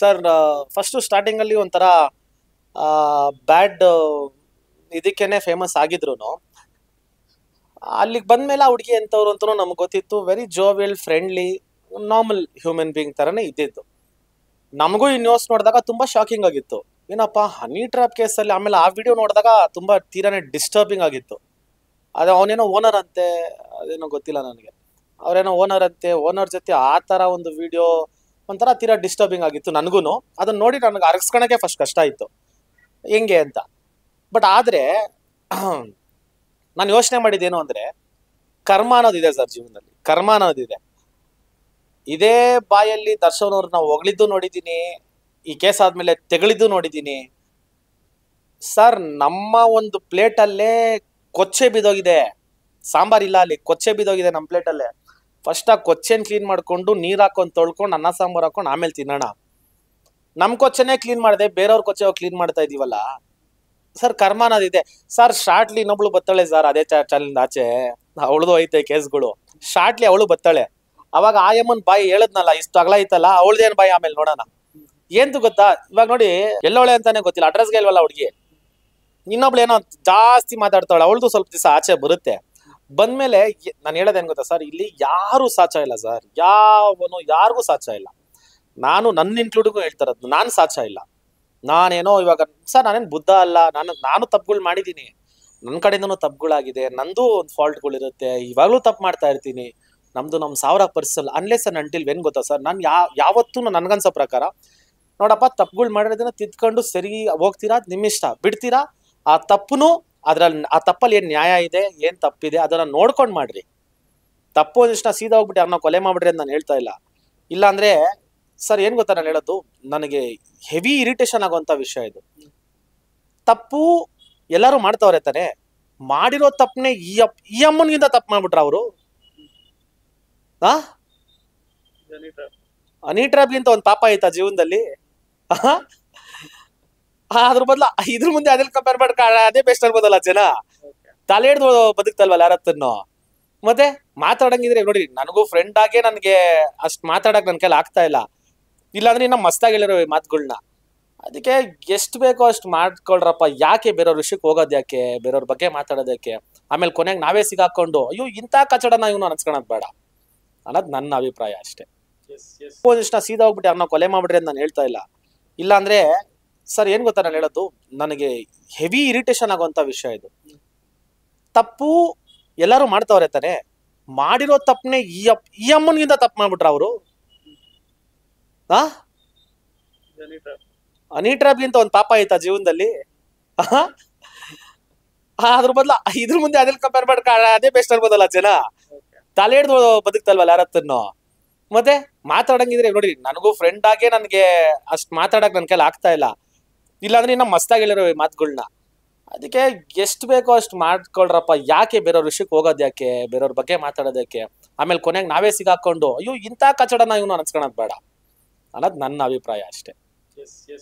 sir first starting ಅಲ್ಲಿ ಒಂಥರ ಬ್ಯಾಡ್ ಇದಕ್ಕೇನೆ famous ಆಗಿದ್ರು ಅಲ್ಲಿಗೆ ಬಂದ್ಮೇಲೆ ಆ ಹುಡುಗಿ ಎಂತವ್ರು ಅಂತ ನಮ್ಗೆ ಗೊತ್ತಿತ್ತು very jovial friendly normal human being ತರನೇ ಇದ್ದಿದ್ದು ನಮಗೂ ಈ ನ್ಯೂಸ್ ನೋಡಿದಾಗ ತುಂಬಾ ಶಾಕಿಂಗ್ ಆಗಿತ್ತು ಏನಪ್ಪ ಹನಿ ಕೇಸ್ ಕೇಸಲ್ಲಿ ಆಮೇಲೆ ಆ ವಿಡಿಯೋ ನೋಡಿದಾಗ ತುಂಬಾ ತೀರಾನೇ ಡಿಸ್ಟರ್ಬಿಂಗ್ ಆಗಿತ್ತು ಅದೇ ಅವನೇನೋ ಓನರ್ ಅಂತೆ ಅದೇನೋ ಗೊತ್ತಿಲ್ಲ ನನಗೆ ಅವರೇನೋ ಓನರ್ ಅಂತೆ ಓನರ್ ಜೊತೆ ಆ ಥರ ಒಂದು ವಿಡಿಯೋ ಒಂಥರ ತೀರಾ ಡಿಸ್ಟರ್ಬಿಂಗ್ ಆಗಿತ್ತು ನನಗೂ ಅದನ್ನ ನೋಡಿ ನನಗೆ ಅರಗಿಸ್ಕೊಳಕ್ಕೆ ಫಸ್ಟ್ ಕಷ್ಟ ಆಯಿತು ಹೆಂಗೆ ಅಂತ ಬಟ್ ಆದರೆ ನಾನು ಯೋಚನೆ ಮಾಡಿದ್ದೇನು ಅಂದರೆ ಕರ್ಮ ಅನ್ನೋದಿದೆ ಸರ್ ಜೀವನದಲ್ಲಿ ಕರ್ಮ ಅನ್ನೋದಿದೆ ಇದೇ ಬಾಯಲ್ಲಿ ದರ್ಶನ್ ಅವ್ರನ್ನ ಹೊಗಳಿದ್ದು ನೋಡಿದ್ದೀನಿ ಈ ಕೇಸ್ ಆದಮೇಲೆ ತೆಗಳಿದ್ದು ನೋಡಿದ್ದೀನಿ ಸರ್ ನಮ್ಮ ಒಂದು ಪ್ಲೇಟಲ್ಲೇ ಕೊಚ್ಚೆ ಬಿದ್ದೋಗಿದೆ ಇಲ್ಲ ಅಲ್ಲಿ ಕೊಚ್ಚೆ ಬಿದ್ದೋಗಿದೆ ನಮ್ಮ ಪ್ಲೇಟಲ್ಲೇ ಫಸ್ಟ್ ಆ ಕೊಚ್ಚೇನ್ ಕ್ಲೀನ್ ಮಾಡ್ಕೊಂಡು ನೀರು ಹಾಕೊಂಡು ತೊಳ್ಕೊಂಡು ಅನ್ನ ಸಾಂಬಾರು ಹಾಕೊಂಡು ಆಮೇಲೆ ತಿನ್ನೋಣ ನಮ್ಮ ಕೊಚ್ಚೆನೇ ಕ್ಲೀನ್ ಮಾಡಿದೆ ಬೇರೆಯವ್ರ ಕೊಚ್ಚೆ ಹೋಗಿ ಕ್ಲೀನ್ ಮಾಡ್ತಾ ಇದೀವಲ್ಲ ಸರ್ ಕರ್ಮ ಸರ್ ಶಾರ್ಟ್ಲಿ ಇನ್ನೊಬ್ಳು ಬತ್ತಾಳೆ ಸರ್ ಅದೇ ಚಾನಲ್ ಆಚೆ ಅವಳದು ಐತೆ ಕೇಸ್ಗಳು ಶಾರ್ಟ್ಲಿ ಅವಳು ಬತ್ತಾಳೆ ಅವಾಗ ಆಯಮ್ಮನ್ ಬಾಯಿ ಹೇಳದ್ನಲ್ಲ ಇಷ್ಟು ಅಗಲ ಐತಲ್ಲ ಅವಳದೇನ್ ಬಾಯಿ ಆಮೇಲೆ ನೋಡೋಣ ಏನ್ತು ಗೊತ್ತಾ ಇವಾಗ ನೋಡಿ ಎಲ್ಲೋಳೆ ಅಂತಾನೆ ಗೊತ್ತಿಲ್ಲ ಅಡ್ರೆಸ್ಗೆ ಇಲ್ವಲ್ಲ ಹುಡುಗಿ ಇನ್ನೊಬ್ಳು ಏನೋ ಜಾಸ್ತಿ ಮಾತಾಡ್ತಾಳೆ ಅವಳದು ಸ್ವಲ್ಪ ದಿವಸ ಆಚೆ ಬರುತ್ತೆ ಬಂದ್ಮೇಲೆ ನಾನು ಹೇಳೋದೇನು ಗೊತ್ತಾ ಸರ್ ಇಲ್ಲಿ ಯಾರು ಸಾಚ ಇಲ್ಲ ಸರ್ ಯಾವನು ಯಾರಿಗೂ ಸಾಚ ಇಲ್ಲ ನಾನು ನನ್ನ ಇನ್ಕ್ಲೂಡಿಗೂ ಹೇಳ್ತಾರ ನಾನು ಸಾಚ ಇಲ್ಲ ನಾನೇನೋ ಇವಾಗ ಸರ್ ನಾನೇನು ಬುದ್ಧ ಅಲ್ಲ ನಾನು ನಾನು ತಪ್ಪುಗಳು ಮಾಡಿದ್ದೀನಿ ನನ್ನ ಕಡೆಯಿಂದನು ತಪ್ಪುಗಳಾಗಿದೆ ನಂದು ಒಂದು ಫಾಲ್ಟ್ಗಳಿರುತ್ತೆ ಇವಾಗಲೂ ತಪ್ಪು ಮಾಡ್ತಾ ಇರ್ತೀನಿ ನಮ್ದು ನಮ್ಮ ಸಾವಿರ ಪರ್ಸಲ್ ಅನ್ಲೆಸ್ ಅನ್ ಅಂಟಿಲ್ ವೆನ್ ಗೊತ್ತಾ ಸರ್ ನಾನು ಯಾ ಯಾವತ್ತೂ ನನ್ಗನ್ಸೋ ಪ್ರಕಾರ ನೋಡಪ್ಪ ತಪ್ಪುಗಳು ಮಾಡಿರೋದನ್ನ ತಿದ್ಕೊಂಡು ಸರಿ ಹೋಗ್ತೀರಾ ನಿಮ್ಮಿಷ್ಟ ಬಿಡ್ತೀರಾ ಆ ತಪ್ಪುನು ಅದ್ರಲ್ಲಿ ಆ ತಪ್ಪಲ್ಲಿ ಏನು ನ್ಯಾಯ ಇದೆ ಏನು ತಪ್ಪಿದೆ ಅದನ್ನ ನೋಡ್ಕೊಂಡು ಮಾಡ್ರಿ ತಪ್ಪು ಒಂದಿಷ್ಟು ಸೀದಾ ಹೋಗ್ಬಿಟ್ಟು ಅವ್ರನ್ನ ಕೊಲೆ ಮಾಡಿಬಿಡ್ರಿ ಅಂತ ನಾನು ಹೇಳ್ತಾ ಇಲ್ಲ ಅಂದ್ರೆ ಸರ್ ಏನು ಗೊತ್ತಾ ನಾನು ಹೇಳೋದು ನನಗೆ ಹೆವಿ ಇರಿಟೇಷನ್ ಆಗುವಂಥ ವಿಷಯ ಇದು ತಪ್ಪು ಎಲ್ಲರೂ ಮಾಡ್ತಾವ್ರೆ ತಾನೆ ಮಾಡಿರೋ ತಪ್ಪನೆ ಈ ಈ ತಪ್ಪು ಮಾಡ್ಬಿಟ್ರ ಅವರು ಆ ಅನಿಟ್ರಾಬ್ಲಿಂತ ಒಂದು ಪಾಪ ಆಯ್ತಾ ಜೀವನದಲ್ಲಿ ಅದ್ರ ಬದಲ ಇದ್ರ ಮುಂದೆ ಅದ್ರಲ್ಲಿ ಕಂಪೇರ್ ಮಾಡ್ಕೊಳ್ಳ ಅದೇ ಬೆಸ್ಟ್ ಆಗ್ಬೋದಲ್ಲ ಜನ ತಲೆ ಹಿಡ್ದು ಬದುಕ್ತಲ್ವಲ್ಲ ಯಾರತ್ತನ್ನು ಮತ್ತೆ ಮಾತಾಡಂಗಿದ್ರೆ ನೋಡಿ ನನಗೂ ಫ್ರೆಂಡ್ ಆಗಿ ನನಗೆ ಅಷ್ಟು ಮಾತಾಡಕ್ ನನ್ನ ಕೈಲಿ ಆಗ್ತಾ ಇಲ್ಲ ಇಲ್ಲಾಂದ್ರೆ ಇನ್ನ ಮಸ್ತಾಗಿ ಹೇಳಿರೋ ಮಾತುಗಳನ್ನ ಅದಕ್ಕೆ ಎಷ್ಟು ಬೇಕೋ ಅಷ್ಟು ಮಾಡ್ಕೊಳ್ರಪ್ಪ ಯಾಕೆ ಬೇರೆಯವ್ರ ವಿಷಯಕ್ಕೆ ಹೋಗೋದು ಯಾಕೆ ಬೇರೆಯವ್ರ ಬಗ್ಗೆ ಮಾತಾಡೋದಕ್ಕೆ ಆಮೇಲೆ ಕೊನೆಗೆ ನಾವೇ ಸಿಗಾಕೊಂಡು ಅಯ್ಯೋ ಇಂಥ ಕಚಡನ ಇವನು ಅನ್ಸ್ಕೊಳದ್ ಬೇಡ ಅನ್ನೋದ್ ನನ್ನ ಅಭಿಪ್ರಾಯ ಅಷ್ಟೇ ಒಂದಿಷ್ಟ ಸೀದಾ ಹೋಗ್ಬಿಟ್ಟು ಅವ್ರನ್ನ ಕೊಲೆ ಮಾಡ್ಬಿಡ್ರಿ ಅಂತ ನಾನು ಹೇಳ್ತಾ ಇಲ್ಲ ಇಲ್ಲಾಂದ್ರೆ ಸರ್ ಏನ್ ಗೊತ್ತಾ ನಾನು ಹೇಳೋದು ನನಗೆ ಹೆವಿ ಇರಿಟೇಷನ್ ಆಗುವಂತ ವಿಷಯ ಇದು ತಪ್ಪು ಎಲ್ಲರೂ ಮಾಡ್ತಾವ್ರೆ ತಾನೆ ಮಾಡಿರೋ ತಪ್ಪನೆ ಈ ತಪ್ಪು ಮಾಡ್ಬಿಟ್ರ ಅವರು ಆ ಅನಿ ಒಂದು ಪಾಪ ಆಯ್ತಾ ಜೀವನದಲ್ಲಿ ಅದ್ರ ಬದಲ ಇದ್ರ ಮುಂದೆ ಅದೇ ಕಂಪೇರ್ ಮಾಡ್ಕ ಅದೇ ಬೆಸ್ಟ್ ಅನ್ಬೋದಲ್ಲ ಜನ ತಲೆ ಹಿಡ್ದು ಬದುಕ್ತಲ್ವಲ್ಲ ಯಾರತ್ತನ್ನು ಮತ್ತೆ ಮಾತಾಡಂಗಿದ್ರೆ ನೋಡಿ ನನಗೂ ಫ್ರೆಂಡ್ ಆಗೇ ನನಗೆ ಅಷ್ಟು ಮಾತಾಡಕ್ ನನ್ ಕೈಲಿ ಆಗ್ತಾ ಇಲ್ಲ ಇಲ್ಲಾಂದ್ರೆ ಇನ್ನ ಮಸ್ತಾಗಿ ಹೇಳಿರೋ ಮಾತುಗಳನ್ನ ಅದಕ್ಕೆ ಎಷ್ಟು ಬೇಕೋ ಅಷ್ಟು ಮಾಡ್ಕೊಳ್ರಪ್ಪ ಯಾಕೆ ಬೇರೆಯವ್ರ ವಿಷಯಕ್ಕೆ ಹೋಗೋದು ಯಾಕೆ ಬೇರೆಯವ್ರ ಬಗ್ಗೆ ಮಾತಾಡೋದಕ್ಕೆ ಆಮೇಲೆ ಕೊನೆಗೆ ನಾವೇ ಸಿಗಾಕೊಂಡು ಅಯ್ಯೋ ಇಂಥ ಕಚಡನ ಇವನು ಅನ್ಸ್ಕೊಳೋದು ಬೇಡ ಅನ್ನೋದು ನನ್ನ ಅಭಿಪ್ರಾಯ ಅಷ್ಟೇ